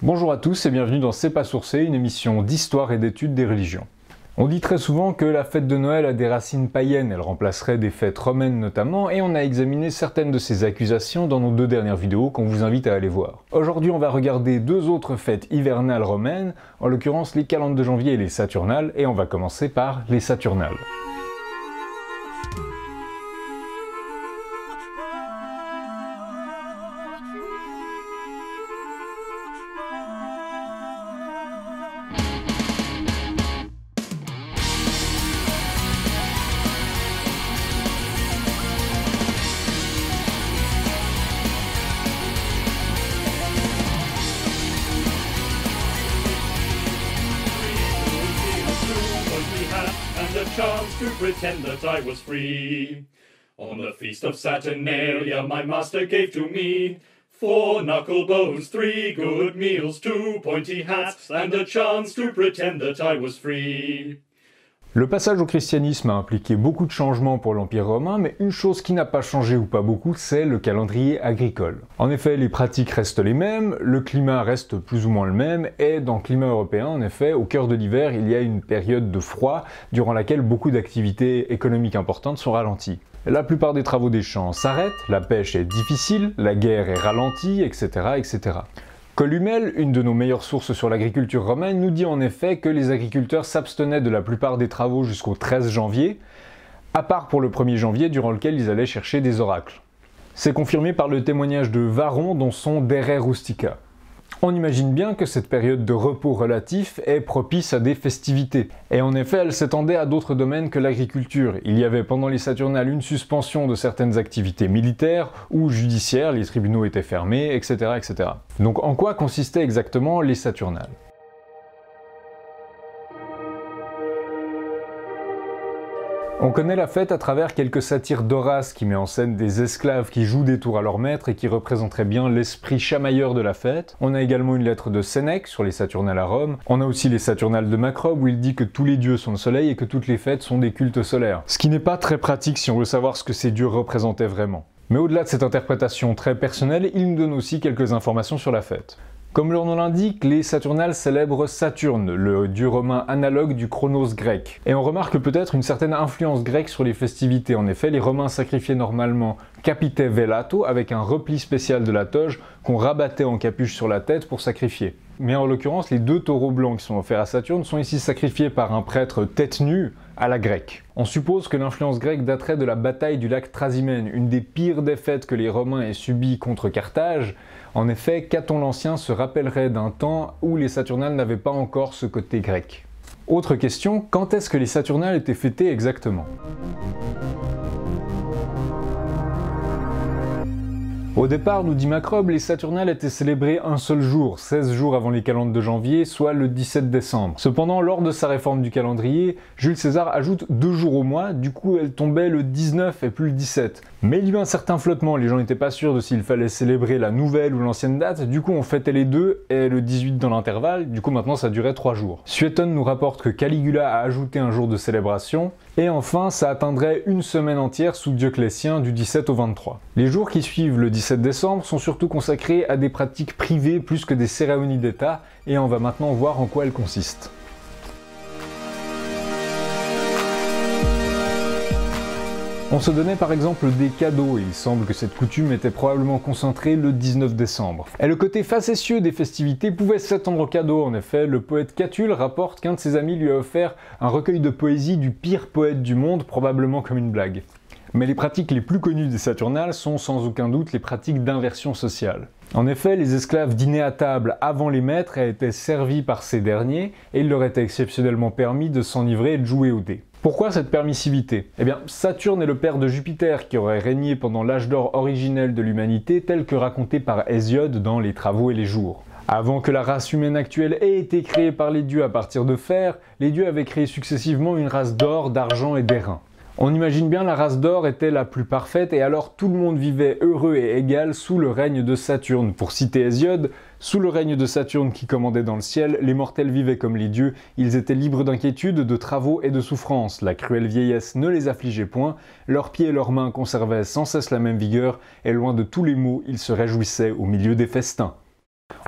Bonjour à tous et bienvenue dans C'est pas sourcé, une émission d'histoire et d'études des religions. On dit très souvent que la fête de Noël a des racines païennes, elle remplacerait des fêtes romaines notamment, et on a examiné certaines de ces accusations dans nos deux dernières vidéos qu'on vous invite à aller voir. Aujourd'hui on va regarder deux autres fêtes hivernales romaines, en l'occurrence les calendes de janvier et les saturnales, et on va commencer par les saturnales. to pretend that I was free. On the feast of Saturnalia, my master gave to me four knuckle bones, three good meals, two pointy hats, and a chance to pretend that I was free. Le passage au christianisme a impliqué beaucoup de changements pour l'Empire romain, mais une chose qui n'a pas changé ou pas beaucoup, c'est le calendrier agricole. En effet, les pratiques restent les mêmes, le climat reste plus ou moins le même, et dans le climat européen, en effet, au cœur de l'hiver, il y a une période de froid durant laquelle beaucoup d'activités économiques importantes sont ralenties. La plupart des travaux des champs s'arrêtent, la pêche est difficile, la guerre est ralentie, etc. etc. Columel, une de nos meilleures sources sur l'agriculture romaine, nous dit en effet que les agriculteurs s'abstenaient de la plupart des travaux jusqu'au 13 janvier, à part pour le 1er janvier durant lequel ils allaient chercher des oracles. C'est confirmé par le témoignage de Varon dans son Derre Rustica. On imagine bien que cette période de repos relatif est propice à des festivités. Et en effet, elle s'étendait à d'autres domaines que l'agriculture. Il y avait pendant les Saturnales une suspension de certaines activités militaires ou judiciaires, les tribunaux étaient fermés, etc. etc. Donc en quoi consistaient exactement les Saturnales On connaît la fête à travers quelques satires d'Horace qui met en scène des esclaves qui jouent des tours à leur maître et qui représenteraient bien l'esprit chamailleur de la fête. On a également une lettre de Sénèque sur les Saturnales à Rome. On a aussi les Saturnales de Macrobe où il dit que tous les dieux sont le soleil et que toutes les fêtes sont des cultes solaires. Ce qui n'est pas très pratique si on veut savoir ce que ces dieux représentaient vraiment. Mais au-delà de cette interprétation très personnelle, il nous donne aussi quelques informations sur la fête. Comme leur nom l'indique, les Saturnales célèbrent Saturne, le dieu romain analogue du Chronos grec. Et on remarque peut-être une certaine influence grecque sur les festivités. En effet, les Romains sacrifiaient normalement capite velato avec un repli spécial de la toge qu'on rabattait en capuche sur la tête pour sacrifier. Mais en l'occurrence, les deux taureaux blancs qui sont offerts à Saturne sont ici sacrifiés par un prêtre tête nue à la grecque. On suppose que l'influence grecque daterait de la bataille du lac Trasimène, une des pires défaites que les Romains aient subies contre Carthage, en effet, Caton l'Ancien se rappellerait d'un temps où les Saturnales n'avaient pas encore ce côté grec. Autre question, quand est-ce que les Saturnales étaient fêtées exactement Au départ, nous dit Macrobe, les Saturnales étaient célébrées un seul jour, 16 jours avant les calendes de janvier, soit le 17 décembre. Cependant, lors de sa réforme du calendrier, Jules César ajoute deux jours au mois, du coup elle tombait le 19 et plus le 17. Mais il y a un certain flottement, les gens n'étaient pas sûrs de s'il fallait célébrer la nouvelle ou l'ancienne date, du coup on fêtait les deux et le 18 dans l'intervalle, du coup maintenant ça durait trois jours. Suétone nous rapporte que Caligula a ajouté un jour de célébration, et enfin ça atteindrait une semaine entière sous Dioclétien du 17 au 23. Les jours qui suivent le 17 7 décembre sont surtout consacrées à des pratiques privées plus que des cérémonies d'État, et on va maintenant voir en quoi elles consistent. On se donnait par exemple des cadeaux et il semble que cette coutume était probablement concentrée le 19 décembre. Et le côté facétieux des festivités pouvait s'attendre aux cadeaux. En effet, le poète Catulle rapporte qu'un de ses amis lui a offert un recueil de poésie du pire poète du monde, probablement comme une blague. Mais les pratiques les plus connues des Saturnales sont sans aucun doute les pratiques d'inversion sociale. En effet, les esclaves dînaient à table avant les maîtres et étaient servis par ces derniers, et il leur était exceptionnellement permis de s'enivrer et de jouer au dé. Pourquoi cette permissivité Eh bien, Saturne est le père de Jupiter qui aurait régné pendant l'âge d'or originel de l'humanité tel que raconté par Hésiode dans Les Travaux et les Jours. Avant que la race humaine actuelle ait été créée par les dieux à partir de fer, les dieux avaient créé successivement une race d'or, d'argent et d'airain. On imagine bien la race d'or était la plus parfaite et alors tout le monde vivait heureux et égal sous le règne de Saturne. Pour citer Hésiode, sous le règne de Saturne qui commandait dans le ciel, les mortels vivaient comme les dieux, ils étaient libres d'inquiétude, de travaux et de souffrances. La cruelle vieillesse ne les affligeait point, leurs pieds et leurs mains conservaient sans cesse la même vigueur et loin de tous les maux, ils se réjouissaient au milieu des festins.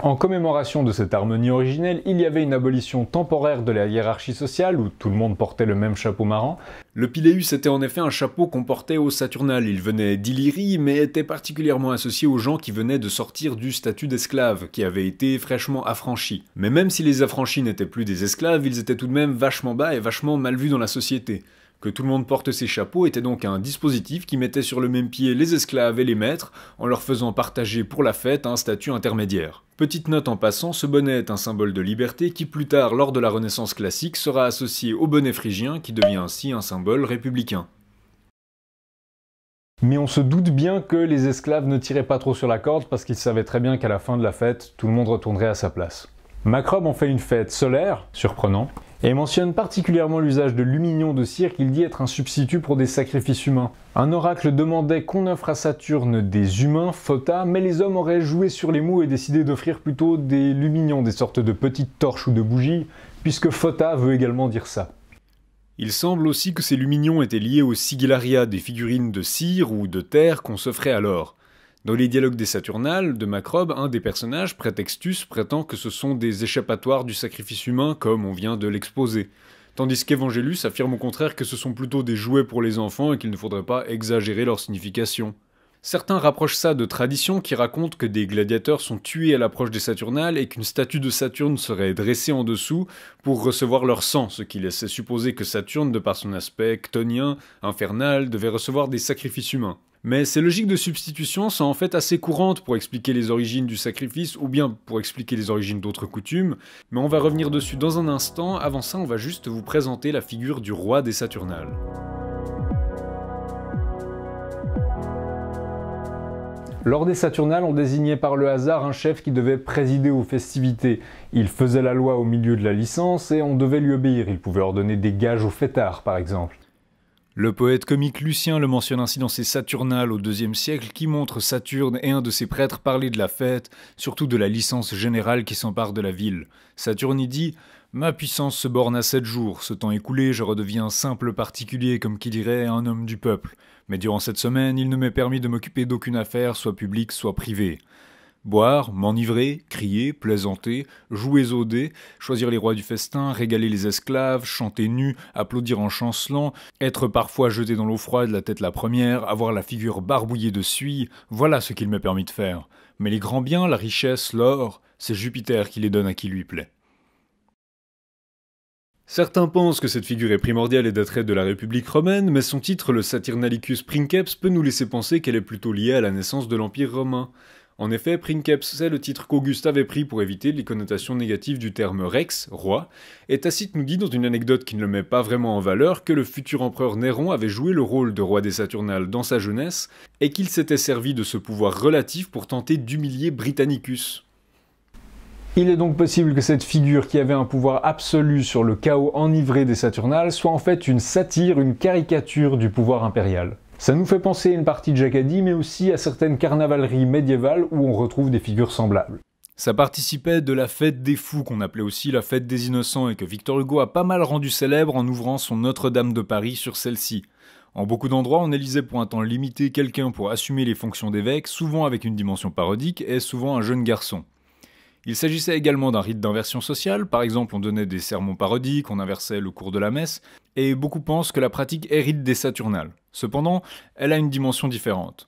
En commémoration de cette harmonie originelle, il y avait une abolition temporaire de la hiérarchie sociale où tout le monde portait le même chapeau marrant. Le Pileus était en effet un chapeau qu'on portait au Saturnal. Il venait d'Illyrie, mais était particulièrement associé aux gens qui venaient de sortir du statut d'esclave, qui avaient été fraîchement affranchis. Mais même si les affranchis n'étaient plus des esclaves, ils étaient tout de même vachement bas et vachement mal vus dans la société que tout le monde porte ses chapeaux était donc un dispositif qui mettait sur le même pied les esclaves et les maîtres, en leur faisant partager pour la fête un statut intermédiaire. Petite note en passant, ce bonnet est un symbole de liberté qui plus tard, lors de la Renaissance classique, sera associé au bonnet phrygien qui devient ainsi un symbole républicain. Mais on se doute bien que les esclaves ne tiraient pas trop sur la corde parce qu'ils savaient très bien qu'à la fin de la fête, tout le monde retournerait à sa place. Macrobe en fait une fête solaire, surprenant, et mentionne particulièrement l'usage de lumignons de cire qu'il dit être un substitut pour des sacrifices humains. Un oracle demandait qu'on offre à Saturne des humains, Phota, mais les hommes auraient joué sur les mots et décidé d'offrir plutôt des lumignons, des sortes de petites torches ou de bougies, puisque Phota veut également dire ça. Il semble aussi que ces lumignons étaient liés aux sigillaria, des figurines de cire ou de terre qu'on s'offrait alors. Dans les dialogues des Saturnales, de Macrobe, un des personnages, Prétextus, prétend que ce sont des échappatoires du sacrifice humain, comme on vient de l'exposer. Tandis qu'Evangelus affirme au contraire que ce sont plutôt des jouets pour les enfants et qu'il ne faudrait pas exagérer leur signification. Certains rapprochent ça de traditions qui racontent que des gladiateurs sont tués à l'approche des Saturnales et qu'une statue de Saturne serait dressée en dessous pour recevoir leur sang, ce qui laissait supposer que Saturne, de par son aspect chtonien, infernal, devait recevoir des sacrifices humains. Mais ces logiques de substitution sont en fait assez courantes pour expliquer les origines du sacrifice ou bien pour expliquer les origines d'autres coutumes, mais on va revenir dessus dans un instant, avant ça on va juste vous présenter la figure du roi des Saturnales. Lors des Saturnales, on désignait par le hasard un chef qui devait présider aux festivités. Il faisait la loi au milieu de la licence et on devait lui obéir. Il pouvait ordonner des gages aux fêtards, par exemple. Le poète comique Lucien le mentionne ainsi dans ses Saturnales au IIe siècle, qui montre Saturne et un de ses prêtres parler de la fête, surtout de la licence générale qui s'empare de la ville. Saturne y dit Ma puissance se borne à sept jours, ce temps écoulé, je redeviens un simple particulier, comme qui dirait un homme du peuple mais durant cette semaine, il ne m'est permis de m'occuper d'aucune affaire, soit publique, soit privée. Boire, m'enivrer, crier, plaisanter, jouer aux dés, choisir les rois du festin, régaler les esclaves, chanter nu, applaudir en chancelant, être parfois jeté dans l'eau froide la tête la première, avoir la figure barbouillée de suie, voilà ce qu'il m'est permis de faire. Mais les grands biens, la richesse, l'or, c'est Jupiter qui les donne à qui lui plaît. Certains pensent que cette figure est primordiale et daterait de la République romaine, mais son titre, le Saturnalicus Princeps, peut nous laisser penser qu'elle est plutôt liée à la naissance de l'Empire romain. En effet, Princeps, c'est le titre qu'Auguste avait pris pour éviter les connotations négatives du terme rex, roi, et Tacite nous dit dans une anecdote qui ne le met pas vraiment en valeur que le futur empereur Néron avait joué le rôle de roi des Saturnales dans sa jeunesse, et qu'il s'était servi de ce pouvoir relatif pour tenter d'humilier Britannicus. Il est donc possible que cette figure qui avait un pouvoir absolu sur le chaos enivré des Saturnales soit en fait une satire, une caricature du pouvoir impérial. Ça nous fait penser à une partie de Jacadie, mais aussi à certaines carnavaleries médiévales où on retrouve des figures semblables. Ça participait de la fête des fous, qu'on appelait aussi la fête des innocents, et que Victor Hugo a pas mal rendu célèbre en ouvrant son Notre-Dame de Paris sur celle-ci. En beaucoup d'endroits, on élisait pour un temps limité quelqu'un pour assumer les fonctions d'évêque, souvent avec une dimension parodique, et souvent un jeune garçon. Il s'agissait également d'un rite d'inversion sociale, par exemple on donnait des sermons parodiques, on inversait le cours de la messe, et beaucoup pensent que la pratique hérite des Saturnales. Cependant, elle a une dimension différente.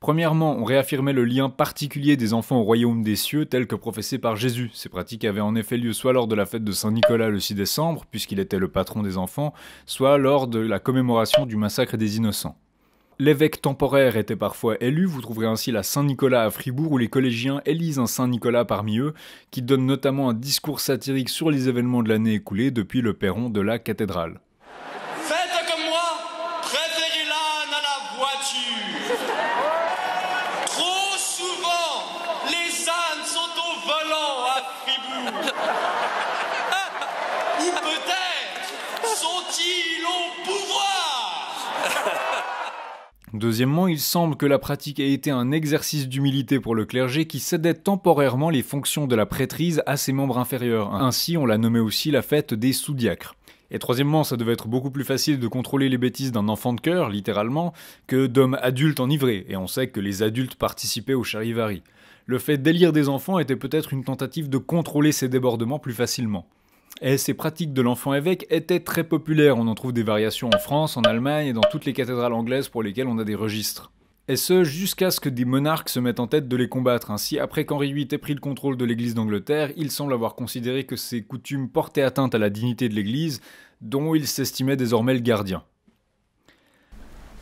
Premièrement, on réaffirmait le lien particulier des enfants au royaume des cieux tel que professé par Jésus. Ces pratiques avaient en effet lieu soit lors de la fête de Saint Nicolas le 6 décembre, puisqu'il était le patron des enfants, soit lors de la commémoration du massacre des innocents. L'évêque temporaire était parfois élu, vous trouverez ainsi la Saint-Nicolas à Fribourg où les collégiens élisent un Saint-Nicolas parmi eux, qui donne notamment un discours satirique sur les événements de l'année écoulée depuis le perron de la cathédrale. Deuxièmement, il semble que la pratique ait été un exercice d'humilité pour le clergé qui cédait temporairement les fonctions de la prêtrise à ses membres inférieurs. Ainsi, on la nommait aussi la fête des sous-diacres. Et troisièmement, ça devait être beaucoup plus facile de contrôler les bêtises d'un enfant de cœur, littéralement, que d'hommes adultes enivrés, et on sait que les adultes participaient au charivari. Le fait d'élire des enfants était peut-être une tentative de contrôler ces débordements plus facilement. Et eh, ces pratiques de l'enfant évêque étaient très populaires. On en trouve des variations en France, en Allemagne et dans toutes les cathédrales anglaises pour lesquelles on a des registres. Et ce, jusqu'à ce que des monarques se mettent en tête de les combattre. Ainsi, après qu'Henri VIII ait pris le contrôle de l'Église d'Angleterre, il semble avoir considéré que ces coutumes portaient atteinte à la dignité de l'Église, dont il s'estimait désormais le gardien.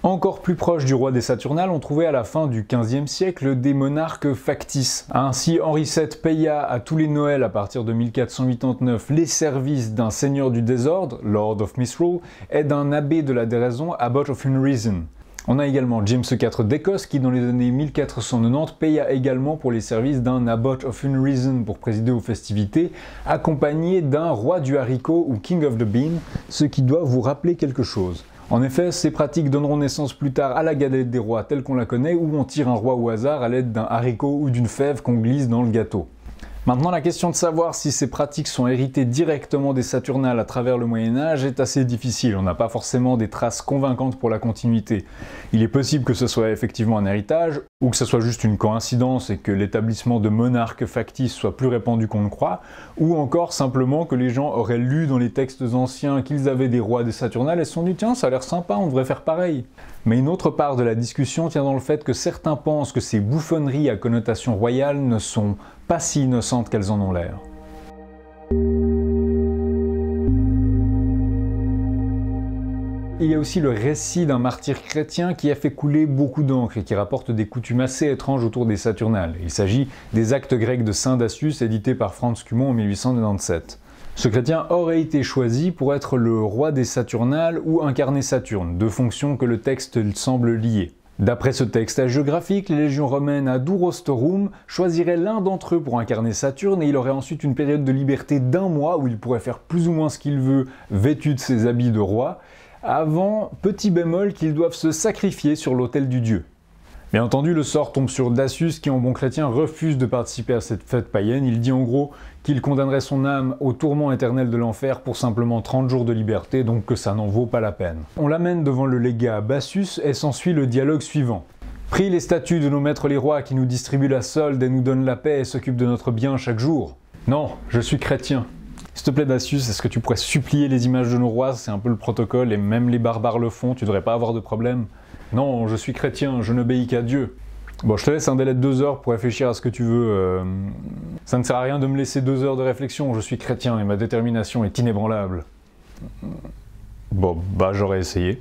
Encore plus proche du roi des Saturnales, on trouvait à la fin du XVe siècle des monarques factices. Ainsi, Henri VII paya à tous les Noëls à partir de 1489 les services d'un seigneur du désordre, Lord of Misrule, et d'un abbé de la déraison, Abbot of Unreason. On a également James IV d'Écosse qui, dans les années 1490, paya également pour les services d'un abbot of Unreason pour présider aux festivités, accompagné d'un roi du haricot ou king of the bean, ce qui doit vous rappeler quelque chose. En effet, ces pratiques donneront naissance plus tard à la galette des rois telle qu'on la connaît, où on tire un roi au hasard à l'aide d'un haricot ou d'une fève qu'on glisse dans le gâteau. Maintenant, la question de savoir si ces pratiques sont héritées directement des Saturnales à travers le Moyen Âge est assez difficile. On n'a pas forcément des traces convaincantes pour la continuité. Il est possible que ce soit effectivement un héritage, ou que ce soit juste une coïncidence et que l'établissement de monarques factices soit plus répandu qu'on le croit, ou encore simplement que les gens auraient lu dans les textes anciens qu'ils avaient des rois des Saturnales et se sont dit tiens, ça a l'air sympa, on devrait faire pareil. Mais une autre part de la discussion tient dans le fait que certains pensent que ces bouffonneries à connotation royale ne sont pas si innocentes qu'elles en ont l'air. Il y a aussi le récit d'un martyr chrétien qui a fait couler beaucoup d'encre et qui rapporte des coutumes assez étranges autour des Saturnales. Il s'agit des Actes grecs de Saint Dacius édités par Franz Cumont en 1897. Ce chrétien aurait été choisi pour être le roi des Saturnales ou incarner Saturne, deux fonctions que le texte semble lier. D'après ce texte hagiographique, les légions romaines à Durostorum choisiraient l'un d'entre eux pour incarner Saturne et il aurait ensuite une période de liberté d'un mois où il pourrait faire plus ou moins ce qu'il veut vêtu de ses habits de roi, avant, petit bémol, qu'ils doivent se sacrifier sur l'autel du dieu. Bien entendu, le sort tombe sur Dacius qui, en bon chrétien, refuse de participer à cette fête païenne. Il dit en gros qu'il condamnerait son âme au tourment éternel de l'enfer pour simplement 30 jours de liberté, donc que ça n'en vaut pas la peine. On l'amène devant le légat Bassus et s'ensuit le dialogue suivant. Prie les statues de nos maîtres les rois qui nous distribuent la solde et nous donnent la paix et s'occupent de notre bien chaque jour. Non, je suis chrétien. S'il te plaît, Dacius, est-ce que tu pourrais supplier les images de nos rois C'est un peu le protocole et même les barbares le font, tu devrais pas avoir de problème. Non, je suis chrétien, je n'obéis qu'à Dieu. Bon, je te laisse un délai de deux heures pour réfléchir à ce que tu veux. Euh, ça ne sert à rien de me laisser deux heures de réflexion. Je suis chrétien et ma détermination est inébranlable. Bon, bah j'aurais essayé.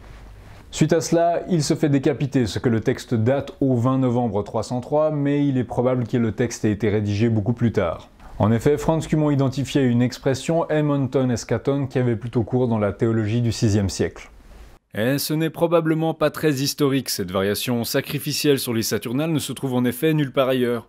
Suite à cela, il se fait décapiter, ce que le texte date au 20 novembre 303, mais il est probable que le texte ait été rédigé beaucoup plus tard. En effet, Franz Cumont identifiait une expression Emonton Escaton qui avait plutôt cours dans la théologie du VIe siècle. Et eh, ce n'est probablement pas très historique, cette variation sacrificielle sur les Saturnales ne se trouve en effet nulle part ailleurs.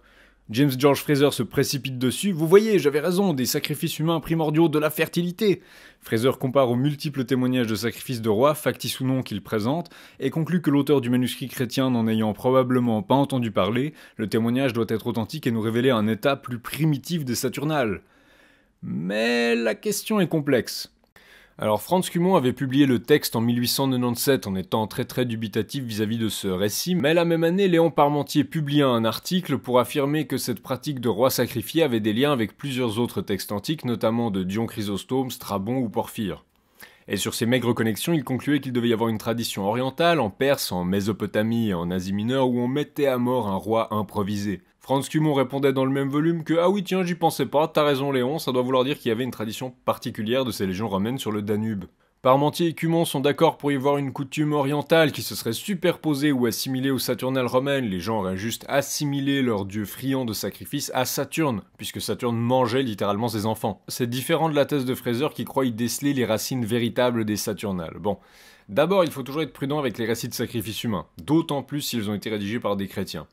James George Fraser se précipite dessus, vous voyez, j'avais raison, des sacrifices humains primordiaux de la fertilité. Fraser compare aux multiples témoignages de sacrifices de rois, factices ou non, qu'il présente, et conclut que l'auteur du manuscrit chrétien n'en ayant probablement pas entendu parler, le témoignage doit être authentique et nous révéler un état plus primitif des Saturnales. Mais la question est complexe. Alors Franz Cumont avait publié le texte en 1897 en étant très très dubitatif vis-à-vis de ce récit, mais la même année, Léon Parmentier publia un article pour affirmer que cette pratique de roi sacrifié avait des liens avec plusieurs autres textes antiques, notamment de Dion Chrysostome, Strabon ou Porphyre. Et sur ces maigres connexions, il concluait qu'il devait y avoir une tradition orientale, en Perse, en Mésopotamie et en Asie mineure, où on mettait à mort un roi improvisé. Franz Cumont répondait dans le même volume que Ah oui, tiens, j'y pensais pas, t'as raison Léon, ça doit vouloir dire qu'il y avait une tradition particulière de ces légions romaines sur le Danube. Parmentier et Cumont sont d'accord pour y voir une coutume orientale qui se serait superposée ou assimilée aux Saturnales romaines. Les gens auraient juste assimilé leur dieu friand de sacrifice à Saturne, puisque Saturne mangeait littéralement ses enfants. C'est différent de la thèse de Fraser qui croit y déceler les racines véritables des Saturnales. Bon. D'abord, il faut toujours être prudent avec les récits de sacrifices humains, d'autant plus s'ils ont été rédigés par des chrétiens.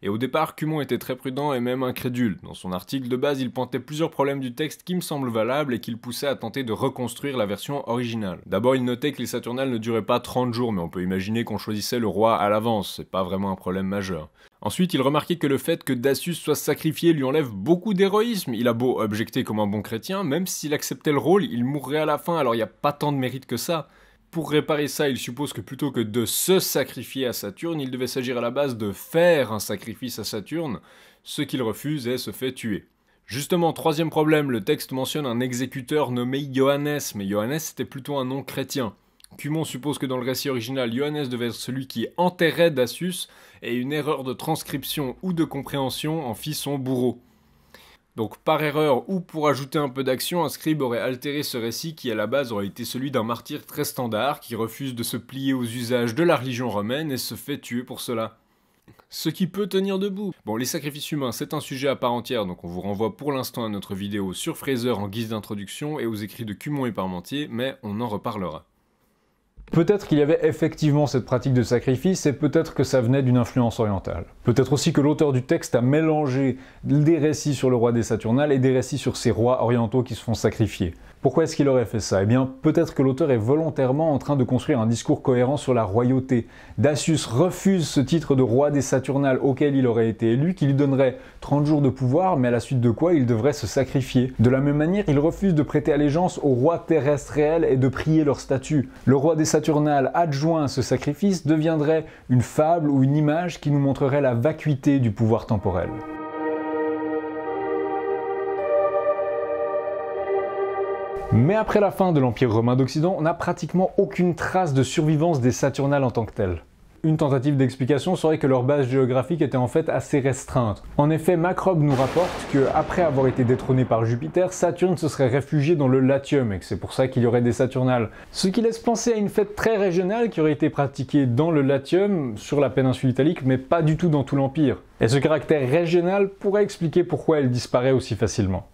Et au départ, Cumon était très prudent et même incrédule. Dans son article de base, il pointait plusieurs problèmes du texte qui me semblent valables et qu'il poussait à tenter de reconstruire la version originale. D'abord, il notait que les Saturnales ne duraient pas 30 jours, mais on peut imaginer qu'on choisissait le roi à l'avance, c'est pas vraiment un problème majeur. Ensuite, il remarquait que le fait que Dacius soit sacrifié lui enlève beaucoup d'héroïsme. Il a beau objecter comme un bon chrétien, même s'il acceptait le rôle, il mourrait à la fin, alors il n'y a pas tant de mérite que ça. Pour réparer ça, il suppose que plutôt que de se sacrifier à Saturne, il devait s'agir à la base de faire un sacrifice à Saturne, ce qu'il refuse et se fait tuer. Justement, troisième problème, le texte mentionne un exécuteur nommé Johannes, mais Johannes était plutôt un nom chrétien. Cumon suppose que dans le récit original, Johannes devait être celui qui enterrait Dassus et une erreur de transcription ou de compréhension en fit son bourreau. Donc par erreur ou pour ajouter un peu d'action, un scribe aurait altéré ce récit qui à la base aurait été celui d'un martyr très standard qui refuse de se plier aux usages de la religion romaine et se fait tuer pour cela. Ce qui peut tenir debout. Bon, les sacrifices humains, c'est un sujet à part entière, donc on vous renvoie pour l'instant à notre vidéo sur Fraser en guise d'introduction et aux écrits de Cumon et Parmentier, mais on en reparlera. Peut-être qu'il y avait effectivement cette pratique de sacrifice et peut-être que ça venait d'une influence orientale. Peut-être aussi que l'auteur du texte a mélangé des récits sur le roi des Saturnales et des récits sur ces rois orientaux qui se font sacrifier. Pourquoi est-ce qu'il aurait fait ça Eh bien, peut-être que l'auteur est volontairement en train de construire un discours cohérent sur la royauté. Dacius refuse ce titre de roi des Saturnales auquel il aurait été élu, qui lui donnerait 30 jours de pouvoir, mais à la suite de quoi il devrait se sacrifier. De la même manière, il refuse de prêter allégeance aux rois terrestres réels et de prier leur statut. Le roi des Saturnales adjoint à ce sacrifice deviendrait une fable ou une image qui nous montrerait la vacuité du pouvoir temporel. Mais après la fin de l'Empire romain d'Occident, on n'a pratiquement aucune trace de survivance des Saturnales en tant que telles. Une tentative d'explication serait que leur base géographique était en fait assez restreinte. En effet, Macrobe nous rapporte que, après avoir été détrôné par Jupiter, Saturne se serait réfugié dans le Latium et que c'est pour ça qu'il y aurait des Saturnales. Ce qui laisse penser à une fête très régionale qui aurait été pratiquée dans le Latium, sur la péninsule italique, mais pas du tout dans tout l'Empire. Et ce caractère régional pourrait expliquer pourquoi elle disparaît aussi facilement.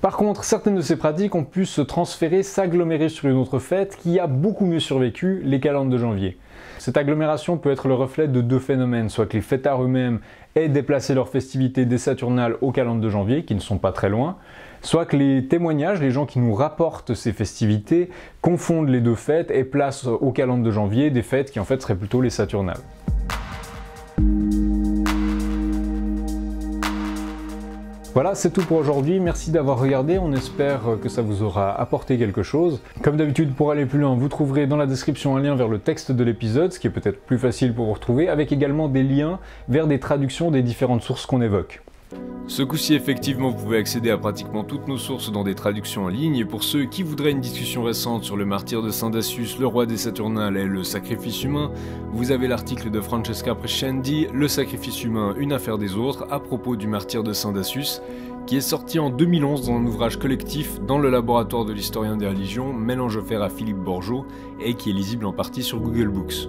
Par contre, certaines de ces pratiques ont pu se transférer, s'agglomérer sur une autre fête qui a beaucoup mieux survécu, les calendes de janvier. Cette agglomération peut être le reflet de deux phénomènes, soit que les fêtards eux-mêmes aient déplacé leurs festivités des Saturnales aux calendes de janvier, qui ne sont pas très loin, soit que les témoignages, les gens qui nous rapportent ces festivités, confondent les deux fêtes et placent aux calendes de janvier des fêtes qui en fait seraient plutôt les Saturnales. Voilà, c'est tout pour aujourd'hui. Merci d'avoir regardé. On espère euh, que ça vous aura apporté quelque chose. Comme d'habitude, pour aller plus loin, vous trouverez dans la description un lien vers le texte de l'épisode, ce qui est peut-être plus facile pour vous retrouver, avec également des liens vers des traductions des différentes sources qu'on évoque. Ce coup-ci, effectivement, vous pouvez accéder à pratiquement toutes nos sources dans des traductions en ligne, et pour ceux qui voudraient une discussion récente sur le martyr de Saint le roi des Saturnales et le sacrifice humain, vous avez l'article de Francesca Prescendi, Le sacrifice humain, une affaire des autres, à propos du martyr de Saint qui est sorti en 2011 dans un ouvrage collectif dans le laboratoire de l'historien des religions, mélange offert à Philippe Borgeau et qui est lisible en partie sur Google Books.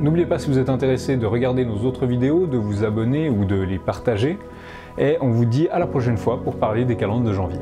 N'oubliez pas si vous êtes intéressé de regarder nos autres vidéos, de vous abonner ou de les partager. Et on vous dit à la prochaine fois pour parler des calendes de janvier.